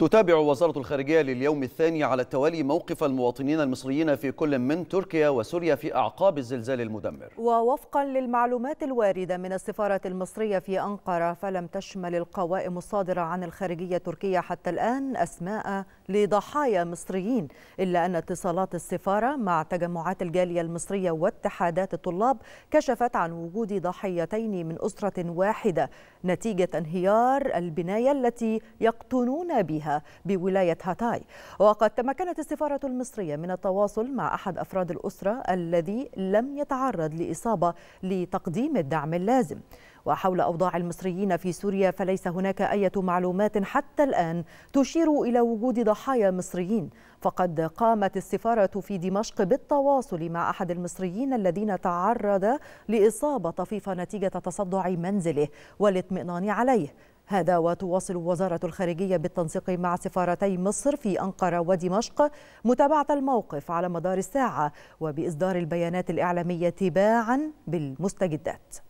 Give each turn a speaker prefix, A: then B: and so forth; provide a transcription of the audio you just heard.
A: تتابع وزارة الخارجية لليوم الثاني على التوالي موقف المواطنين المصريين في كل من تركيا وسوريا في أعقاب الزلزال المدمر
B: ووفقا للمعلومات الواردة من السفارة المصرية في أنقرة فلم تشمل القوائم الصادرة عن الخارجية التركية حتى الآن أسماء لضحايا مصريين إلا أن اتصالات السفارة مع تجمعات الجالية المصرية واتحادات الطلاب كشفت عن وجود ضحيتين من أسرة واحدة نتيجة انهيار البناية التي يقطنون بها بولاية هاتاي وقد تمكنت السفارة المصرية من التواصل مع أحد أفراد الأسرة الذي لم يتعرض لإصابة لتقديم الدعم اللازم وحول أوضاع المصريين في سوريا فليس هناك أي معلومات حتى الآن تشير إلى وجود ضحايا مصريين فقد قامت السفارة في دمشق بالتواصل مع أحد المصريين الذين تعرض لإصابة طفيفة نتيجة تصدع منزله والاطمئنان عليه هذا وتواصل وزارة الخارجية بالتنسيق مع سفارتي مصر في أنقرة ودمشق متابعة الموقف على مدار الساعة وبإصدار البيانات الإعلامية تباعا بالمستجدات